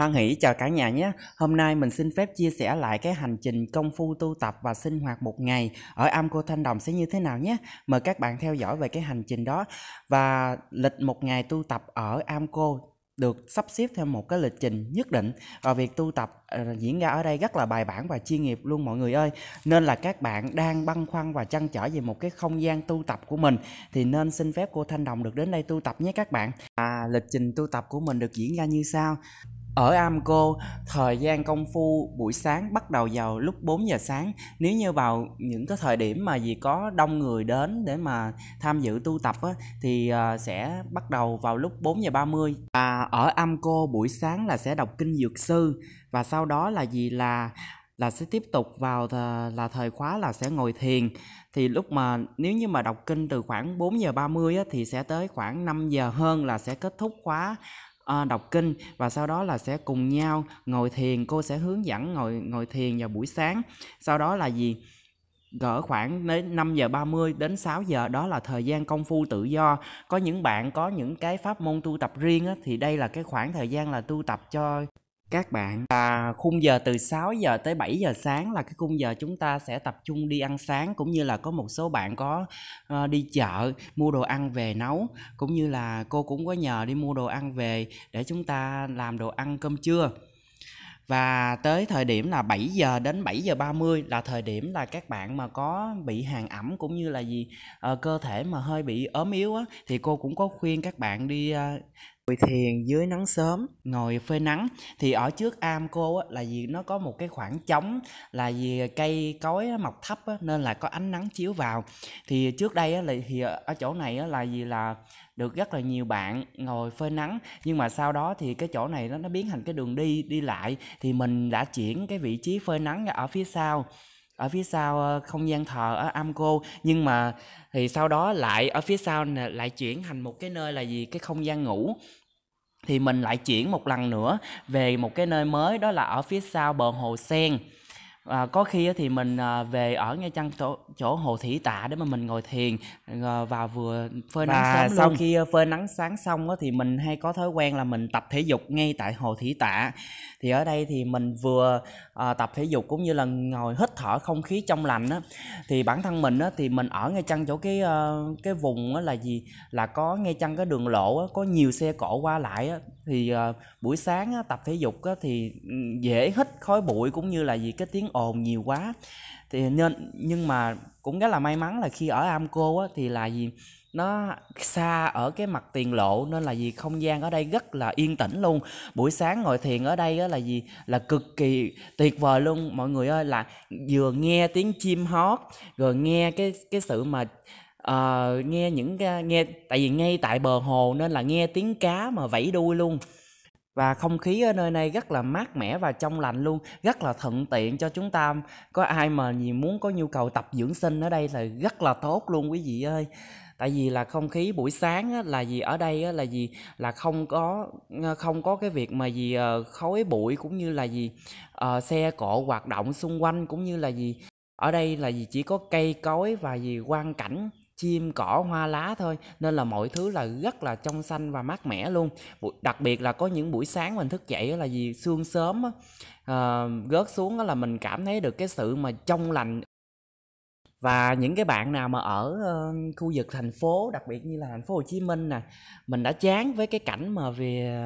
Hoan hỷ chào cả nhà nhé. Hôm nay mình xin phép chia sẻ lại cái hành trình công phu tu tập và sinh hoạt một ngày ở Am cô Thanh Đồng sẽ như thế nào nhé. Mời các bạn theo dõi về cái hành trình đó và lịch một ngày tu tập ở Am cô được sắp xếp theo một cái lịch trình nhất định và việc tu tập uh, diễn ra ở đây rất là bài bản và chuyên nghiệp luôn mọi người ơi nên là các bạn đang băn khoăn và chăn trở về một cái không gian tu tập của mình thì nên xin phép cô Thanh Đồng được đến đây tu tập nhé các bạn à, lịch trình tu tập của mình được diễn ra như sau ở Amco, thời gian công phu buổi sáng bắt đầu vào lúc 4 giờ sáng. Nếu như vào những cái thời điểm mà gì có đông người đến để mà tham dự tu tập á, thì ờ, sẽ bắt đầu vào lúc 4 giờ 30. À, ở Amco buổi sáng là sẽ đọc kinh dược sư và sau đó là gì là là sẽ tiếp tục vào th- là thời khóa là sẽ ngồi thiền thì lúc mà nếu như mà đọc kinh từ khoảng 4 giờ 30 á, thì sẽ tới khoảng 5 giờ hơn là sẽ kết thúc khóa Ờ, đọc kinh và sau đó là sẽ cùng nhau ngồi thiền cô sẽ hướng dẫn ngồi ngồi thiền vào buổi sáng sau đó là gì gỡ khoảng đến 5 giờ 30 đến 6 giờ đó là thời gian công phu tự do có những bạn có những cái pháp môn tu tập riêng á, thì đây là cái khoảng thời gian là tu tập cho các bạn là khung giờ từ 6 giờ tới 7 giờ sáng là cái khung giờ chúng ta sẽ tập trung đi ăn sáng cũng như là có một số bạn có uh, đi chợ mua đồ ăn về nấu cũng như là cô cũng có nhờ đi mua đồ ăn về để chúng ta làm đồ ăn cơm trưa và tới thời điểm là 7 giờ đến 7 giờ 30 là thời điểm là các bạn mà có bị hàng ẩm cũng như là gì uh, cơ thể mà hơi bị ốm yếu á thì cô cũng có khuyên các bạn đi uh, ngồi thiền dưới nắng sớm ngồi phơi nắng thì ở trước am cô á, là vì nó có một cái khoảng trống là vì cây cối mọc thấp á, nên là có ánh nắng chiếu vào thì trước đây á, là thì ở chỗ này á, là vì là được rất là nhiều bạn ngồi phơi nắng nhưng mà sau đó thì cái chỗ này nó, nó biến thành cái đường đi đi lại thì mình đã chuyển cái vị trí phơi nắng ở phía sau ở phía sau ờ, không gian thờ ở Amco nhưng mà thì sau đó lại ở phía sau lại chuyển thành một cái nơi là gì cái không gian ngủ thì mình lại chuyển một lần nữa về một cái nơi mới đó là ở phía sau bờ hồ sen À, có khi thì mình à, về ở ngay chăn chỗ, chỗ hồ Thủy tạ để mà mình ngồi thiền ờ, và vừa phơi và nắng sáng luôn. sau khi ờ, phơi nắng sáng xong thì mình hay có thói quen là mình tập thể dục ngay tại hồ Thủy tạ thì ở đây thì mình vừa ờ, tập thể dục cũng như là ngồi hít thở không khí trong lành thì bản thân mình thì mình ở ngay chăn chỗ cái cái vùng là gì là có ngay chăn cái đường lộ có nhiều xe cộ qua lại thì buổi sáng tập thể dục thì ừ, dễ hít khói bụi cũng như là gì cái tiếng ồn nhiều quá thì nên nhưng mà cũng rất là may mắn là khi ở Amco á, thì là gì nó xa ở cái mặt tiền lộ nên là gì không gian ở đây rất là yên tĩnh luôn buổi sáng ngồi thiền ở đây á, là gì là cực kỳ tuyệt vời luôn mọi người ơi là vừa nghe tiếng chim hót rồi nghe cái cái sự mà uh, nghe những nghe tại vì ngay tại bờ hồ nên là nghe tiếng cá mà vẫy đuôi luôn và không khí ở nơi này rất là mát mẻ và trong lành luôn rất là thuận tiện cho chúng ta có ai mà gì muốn có nhu cầu tập dưỡng sinh ở đây là rất là tốt luôn quý vị ơi tại vì là không khí buổi sáng á, là gì ở đây á, là gì là không có ờ, không có cái việc mà gì ờ, khói bụi cũng như là gì uh, xe cộ hoạt động xung quanh cũng như là gì ở đây là gì chỉ có cây cối và gì quang cảnh chim cỏ hoa lá thôi nên là mọi thứ là rất là trong xanh và mát mẻ luôn đặc biệt là có những buổi sáng mình thức dậy là gì sương sớm á, uh, ờ, gớt xuống là mình cảm thấy được cái sự mà trong lành và những cái bạn nào mà ở uh, khu vực thành phố đặc biệt như là thành phố Hồ Chí Minh nè mình đã chán với cái cảnh mà về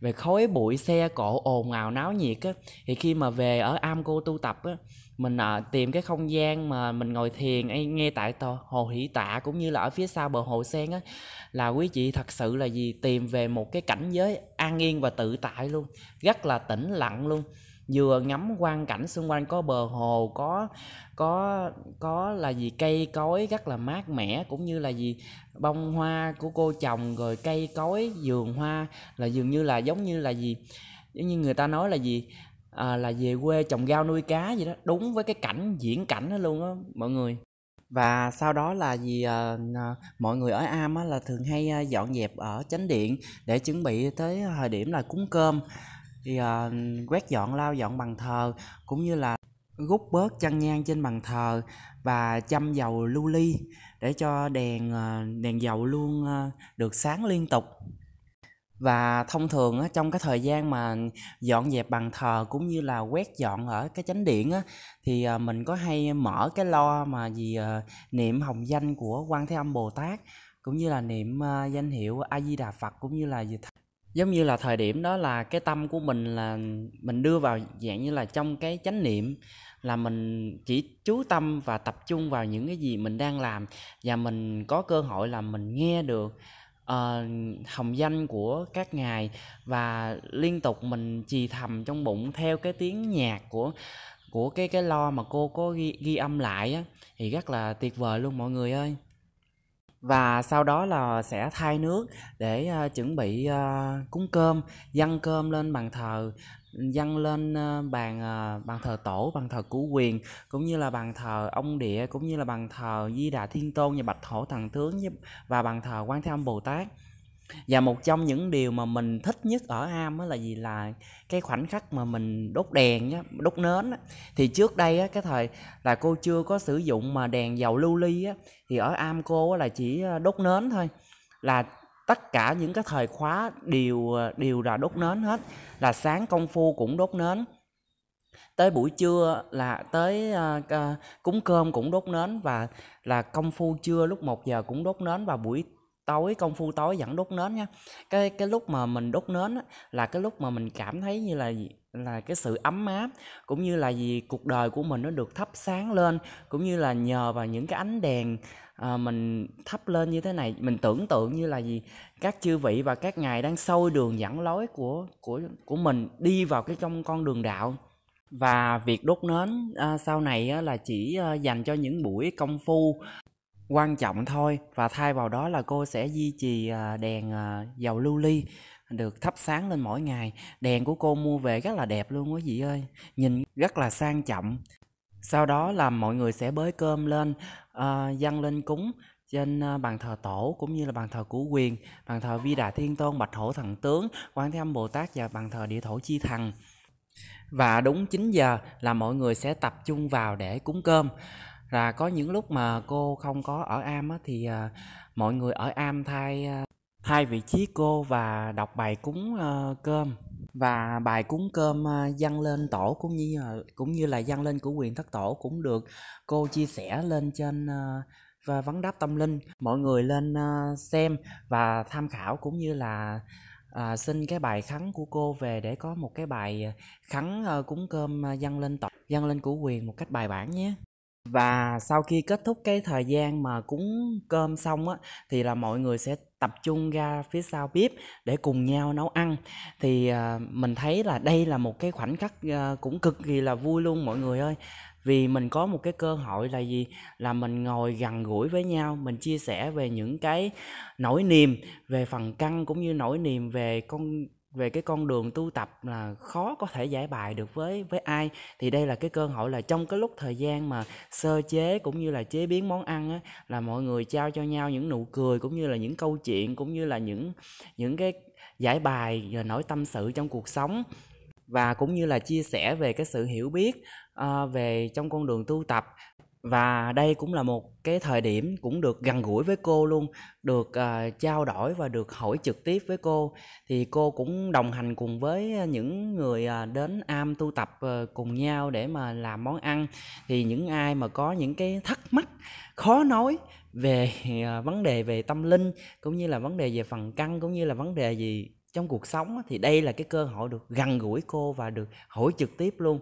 về khói bụi xe cộ ồn ào náo nhiệt á thì khi mà về ở Amco tu tập á mình uh, tìm cái không gian mà mình ngồi thiền hay nghe tại tòa hồ hỷ tạ cũng như là ở phía sau bờ hồ sen á là quý chị thật sự là gì tìm về một cái cảnh giới an yên và tự tại luôn rất là tĩnh lặng luôn vừa ngắm quang cảnh xung quanh có bờ hồ có có có là gì cây cối rất là mát mẻ cũng như là gì bông hoa của cô chồng rồi cây cối vườn hoa là dường như là giống như là gì giống như người ta nói là gì à, là về quê trồng rau nuôi cá gì đó đúng với cái cảnh diễn cảnh đó luôn á mọi người và sau đó là gì à, à mọi người ở am á, là thường hay à, dọn dẹp ở chánh điện để chuẩn bị tới thời điểm là cúng cơm thì uh, quét dọn lau dọn bàn thờ cũng như là rút bớt chăn nhang trên bàn thờ và châm dầu lưu ly để cho đèn ờ, đèn dầu luôn ờ, được sáng liên tục và thông thường á trong cái thời gian mà dọn dẹp bàn thờ cũng như là quét dọn ở cái chánh điện á thì mình có hay mở cái lo mà gì niệm hồng danh của quan thế âm bồ tát cũng như là niệm danh hiệu a di đà phật cũng như là giống như là thời điểm đó là cái tâm của mình là mình đưa vào dạng như là trong cái chánh niệm là mình chỉ chú tâm và tập trung vào những cái gì mình đang làm và mình có cơ hội là mình nghe được uh, hồng danh của các ngài và liên tục mình trì thầm trong bụng theo cái tiếng nhạc của của cái cái lo mà cô có ghi, ghi âm lại á thì rất là tuyệt vời luôn mọi người ơi và sau đó là sẽ thay nước để uh, chuẩn bị uh, cúng cơm dâng cơm lên bàn thờ dâng lên ờ, bàn bàn thờ tổ bàn thờ cửu quyền cũng như là bàn thờ ông địa cũng như là bàn thờ di đà thiên tôn và bạch hổ thần tướng và bàn thờ quan thế âm bồ tát và một trong những điều mà mình thích nhất ở am là gì là cái khoảnh khắc mà mình đốt đèn á đốt nến á thì trước đây á cái thời là cô chưa có sử dụng mà đèn dầu lưu ly á thì ở am cô là chỉ ờ, đốt nến thôi là tất cả những cái thời khóa đều ờ, đều là đốt nến hết là sáng công phu cũng đốt nến tới buổi trưa là tới uh, cúng cơm cũng đốt nến và là công phu trưa lúc 1 giờ cũng đốt nến và buổi tối công phu tối vẫn đốt nến nhá cái cái lúc mà mình đốt nến á, là cái lúc mà mình cảm thấy như là là cái sự ấm áp cũng như là gì cuộc đời của mình nó được thắp sáng lên cũng như là nhờ vào những cái ánh đèn à, mình thắp lên như thế này mình tưởng tượng như là gì các chư vị và các ngài đang sôi đường dẫn lối của của của mình đi vào cái trong con đường đạo và việc đốt nến à, sau này á, là chỉ à, dành cho những buổi công phu quan trọng thôi và thay vào đó là cô sẽ duy trì à, đèn à, dầu lưu ly được thắp sáng lên mỗi ngày đèn của cô mua về rất là đẹp luôn quý vị ơi nhìn rất là sang trọng sau đó là mọi người sẽ bới cơm lên à, dâng lên cúng trên bàn thờ tổ cũng như là bàn thờ củ quyền bàn thờ vi đà thiên tôn bạch hổ thần tướng quan thế âm bồ tát và bàn thờ địa thổ chi thần và đúng 9 giờ là mọi người sẽ tập trung vào để cúng cơm là có những lúc mà cô không có ở am á, thì à, mọi người ở am thay à, ờ, hai vị trí cô và đọc bài cúng à, cơm và bài cúng cơm dâng lên tổ cũng như cũng như là dâng lên của quyền thất tổ cũng được cô chia sẻ lên trên và vấn đáp tâm linh mọi người lên xem và tham khảo cũng như là à, xin cái bài khấn của cô về để có một cái bài khấn cúng cơm dâng lên tổ dâng lên của quyền một cách bài bản nhé và sau khi kết thúc cái thời gian mà cúng cơm xong á thì là mọi người sẽ tập trung ra phía sau bếp để cùng nhau nấu ăn thì à, mình thấy là đây là một cái khoảnh khắc à, cũng cực kỳ là vui luôn mọi người ơi vì mình có một cái cơ hội là gì là mình ngồi gần gũi với nhau mình chia sẻ về những cái nỗi niềm về phần căng cũng như nỗi niềm về con về cái con đường tu tập là khó có thể giải bài được với với ai thì đây là cái cơ hội là trong cái lúc thời gian mà sơ chế cũng như là chế biến món ăn á, là mọi người trao cho nhau những nụ cười cũng như là những câu chuyện cũng như là những những cái giải bài và nỗi tâm sự trong cuộc sống và cũng như là chia sẻ về cái sự hiểu biết uh, về trong con đường tu tập và đây cũng là một cái thời điểm cũng được gần gũi với cô luôn được uh, trao đổi và được hỏi trực tiếp với cô thì cô cũng đồng hành cùng với à, những người uh, đến am tu tập uh, cùng nhau để mà làm món ăn thì những ai mà có những cái thắc mắc khó nói về uh, vấn đề về tâm linh cũng như là vấn đề về phần căn cũng như là vấn đề gì trong cuộc sống thì đây là cái cơ hội được gần gũi cô và được hỏi trực tiếp luôn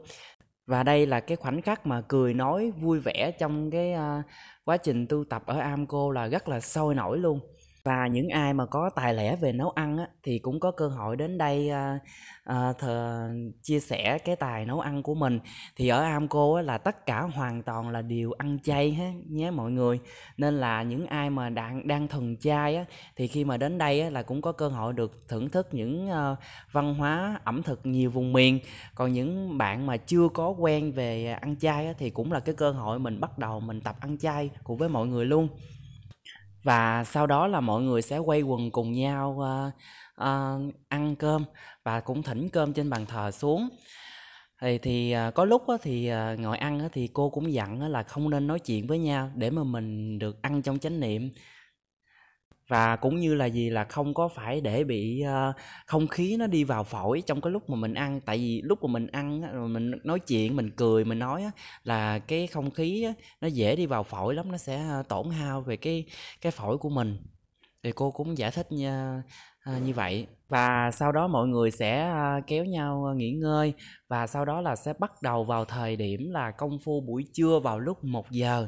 và đây là cái khoảnh khắc mà cười nói vui vẻ trong cái uh, quá trình tu tập ở Amco là rất là sôi nổi luôn và những ai mà có tài lẻ về nấu ăn á, thì cũng có cơ hội đến đây à, ờ, à, ờ, thờ, chia sẻ cái tài nấu ăn của mình thì ở Amco á, là tất cả hoàn toàn là điều ăn chay hết nhé mọi người nên là những ai mà đang đang thuần chay á, thì khi mà đến đây á, là cũng có cơ hội được thưởng thức những à, văn hóa ẩm thực nhiều vùng miền còn những bạn mà chưa có quen về ăn chay á, thì cũng là cái cơ hội mình bắt đầu mình tập ăn chay cùng với mọi người luôn và sau đó là mọi người sẽ quay quần cùng nhau uh, uh, ăn cơm và cũng thỉnh cơm trên bàn thờ xuống thì thì uh, có lúc uh, thì uh, ngồi ăn uh, thì cô cũng dặn uh, là không nên nói chuyện với nhau để mà mình được ăn trong chánh niệm và cũng như là gì là không có phải để bị uh, không khí nó đi vào phổi trong cái lúc mà mình ăn tại vì lúc mà mình ăn mình nói chuyện mình cười mình nói là cái không khí nó dễ đi vào phổi lắm nó sẽ ờ, tổn hao về cái cái phổi của mình thì cô cũng giải thích như, ờ, như vậy và sau đó mọi người sẽ kéo nhau nghỉ ngơi và sau đó là sẽ bắt đầu vào thời điểm là công phu buổi trưa vào lúc 1 giờ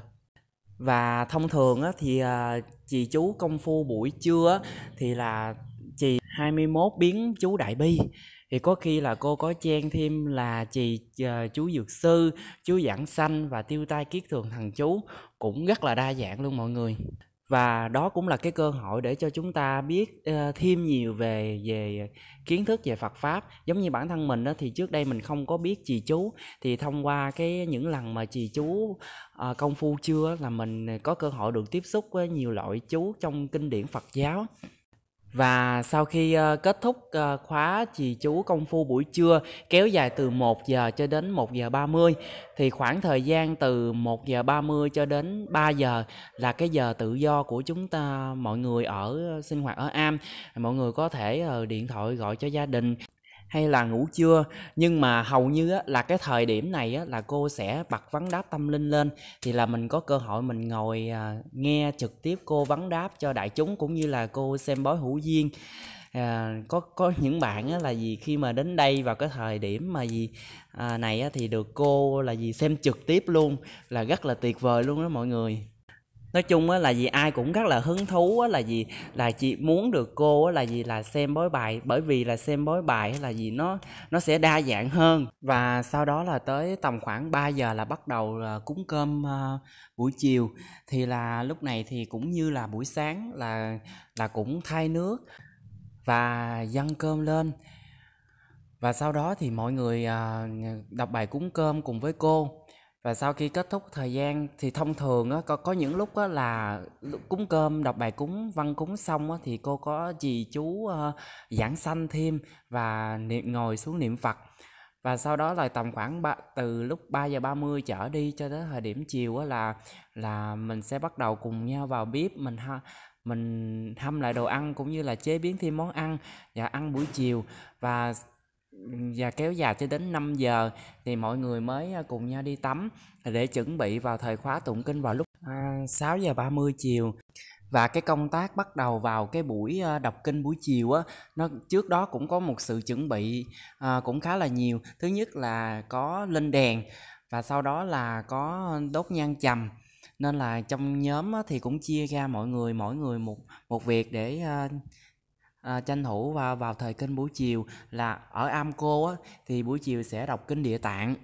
và thông thường á, thì uh, à, chị chú công phu buổi trưa thì là chị 21 biến chú đại bi thì có khi là cô có chen thêm là chị uh, à, chú dược sư chú giảng sanh và tiêu tai kiết thường thằng chú cũng rất là đa dạng luôn mọi người và đó cũng là cái cơ hội để cho chúng ta biết uh, thêm nhiều về về kiến thức về Phật pháp giống như bản thân mình đó thì trước đây mình không có biết trì chú thì thông qua cái những lần mà trì chú uh, công phu chưa là mình có cơ hội được tiếp xúc với nhiều loại chú trong kinh điển Phật giáo và sau khi ờ, kết thúc ờ, khóa trì chú công phu buổi trưa kéo dài từ 1 giờ cho đến 1 giờ 30 thì khoảng thời gian từ 1 giờ 30 cho đến 3 giờ là cái giờ tự do của chúng ta mọi người ở sinh hoạt ở am mọi người có thể ờ, điện thoại gọi cho gia đình hay là ngủ chưa nhưng mà hầu như á, là cái thời điểm này á, là cô sẽ bật vấn đáp tâm linh lên thì là mình có cơ hội mình ngồi à, nghe trực tiếp cô vấn đáp cho đại chúng cũng như là cô xem bói hữu duyên à, có có những bạn á, là gì khi mà đến đây vào cái thời điểm mà gì à, này á, thì được cô là gì xem trực tiếp luôn là rất là tuyệt vời luôn đó mọi người nói chung á là vì ai cũng rất là hứng thú á là gì là chị muốn được cô á là gì là xem bói bài bởi vì là xem bói bài là gì nó nó sẽ đa dạng hơn và sau đó là tới tầm khoảng 3 giờ là bắt đầu là cúng cơm uh, buổi chiều thì là lúc này thì cũng như là buổi sáng là là cũng thay nước và dâng cơm lên và sau đó thì mọi người uh, đọc bài cúng cơm cùng với cô và sau khi kết thúc thời gian thì thông thường á, có, có những lúc á, là cúng cơm đọc bài cúng văn cúng xong á, thì cô có dì chú uh, giảng sanh thêm và niệm, ngồi xuống niệm phật và sau đó là tầm khoảng 3, từ lúc 3 giờ 30 trở đi cho tới thời điểm chiều á, là là mình sẽ bắt đầu cùng nhau vào bếp mình ha mình hâm lại đồ ăn cũng như là chế biến thêm món ăn và dạ, ăn buổi chiều và và kéo dài cho đến 5 giờ thì mọi người mới à, cùng nhau đi tắm để chuẩn bị vào thời khóa tụng kinh vào lúc 6 à, giờ 30 chiều và cái công tác bắt đầu vào cái buổi à, đọc kinh buổi chiều á nó trước đó cũng có một sự chuẩn bị à, cũng khá là nhiều thứ nhất là có lên đèn và sau đó là có đốt nhang trầm nên là trong nhóm á, thì cũng chia ra mọi người mỗi người một một việc để à, à, tranh thủ vào vào thời kinh buổi chiều là ở Amco á, thì buổi chiều sẽ đọc kinh địa tạng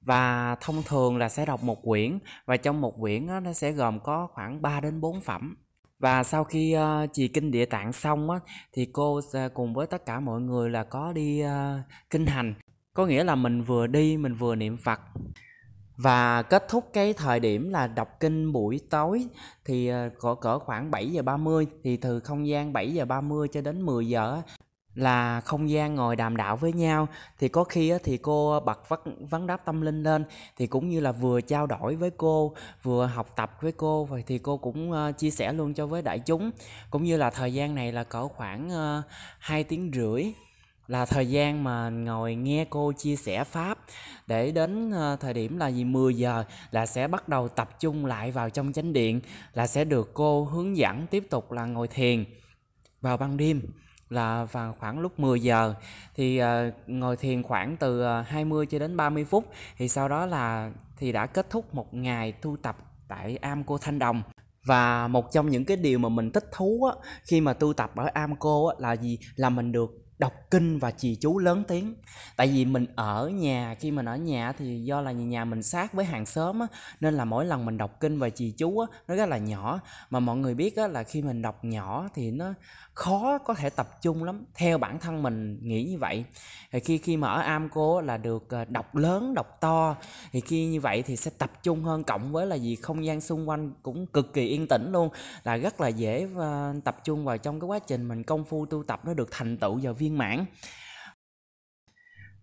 và thông thường là sẽ đọc một quyển và trong một quyển á, nó sẽ gồm có khoảng 3 đến 4 phẩm và sau khi uh, à, trì kinh địa tạng xong á, thì cô sẽ cùng với tất cả mọi người là có đi uh, kinh hành có nghĩa là mình vừa đi mình vừa niệm phật và kết thúc cái thời điểm là đọc kinh buổi tối thì ờ, cỡ cỡ khoảng 7 giờ 30 thì từ không gian 7 giờ 30 cho đến 10 giờ là không gian ngồi đàm đạo với nhau thì có khi thì cô bật vấn đáp tâm linh lên thì cũng như là vừa trao đổi với cô vừa học tập với cô vậy thì cô cũng ờ, chia sẻ luôn cho với đại chúng cũng như là thời gian này là cỡ khoảng 2 ờ, tiếng rưỡi là thời gian mà ngồi nghe cô chia sẻ pháp để đến ờ, thời điểm là gì 10 giờ là sẽ bắt đầu tập trung lại vào trong chánh điện là sẽ được cô hướng dẫn tiếp tục là ngồi thiền vào ban đêm là vào khoảng lúc 10 giờ thì ờ, ngồi thiền khoảng từ 20 ờ, cho đến 30 phút thì sau đó là thì đã kết thúc một ngày tu tập tại am cô Thanh Đồng và một trong những cái điều mà mình thích thú á, khi mà tu tập ở am cô á, là gì là mình được đọc kinh và trì chú lớn tiếng tại vì mình ở nhà khi mình ở nhà thì do là nhà mình sát với hàng xóm á, nên là mỗi lần mình đọc kinh và trì chú á, nó rất là nhỏ mà mọi người biết á, là khi mình đọc nhỏ thì nó khó có thể tập trung lắm theo bản thân mình nghĩ như vậy thì khi khi mà ở amco là được ờ, đọc lớn đọc to thì khi như vậy thì sẽ tập trung hơn cộng với là gì không gian xung quanh cũng cực kỳ yên tĩnh luôn là rất là dễ ờ, tập trung vào trong cái quá trình mình công phu tu tập nó được thành tựu và viên viên mãn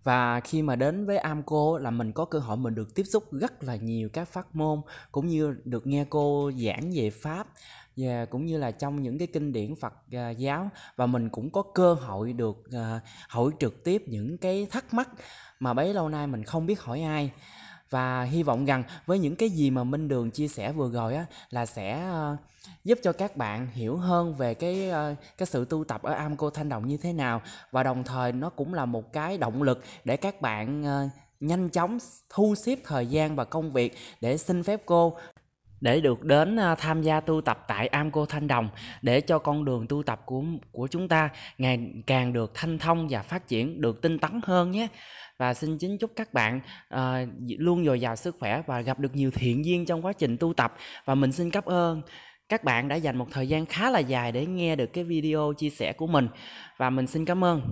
và khi mà đến với Amco là mình có cơ hội mình được tiếp xúc rất là nhiều các phát môn cũng như được nghe cô giảng về pháp và cũng như là trong những cái kinh điển Phật à, giáo và mình cũng có cơ hội được à, hỏi trực tiếp những cái thắc mắc mà bấy lâu nay mình không biết hỏi ai và hy vọng rằng với những cái gì mà minh đường chia sẻ vừa rồi á là sẽ ờ, giúp cho các bạn hiểu hơn về cái ờ, cái sự tu tập ở amco thanh động như thế nào và đồng thời nó cũng là một cái động lực để các bạn ờ, nhanh chóng thu xếp thời gian và công việc để xin phép cô để được đến tham gia tu tập tại Am Cô Thanh Đồng để cho con đường tu tập của của chúng ta ngày càng được thanh thông và phát triển được tinh tấn hơn nhé và xin chính chúc các bạn à, luôn dồi dào sức khỏe và gặp được nhiều thiện duyên trong quá trình tu tập và mình xin cảm ơn các bạn đã dành một thời gian khá là dài để nghe được cái video chia sẻ của mình và mình xin cảm ơn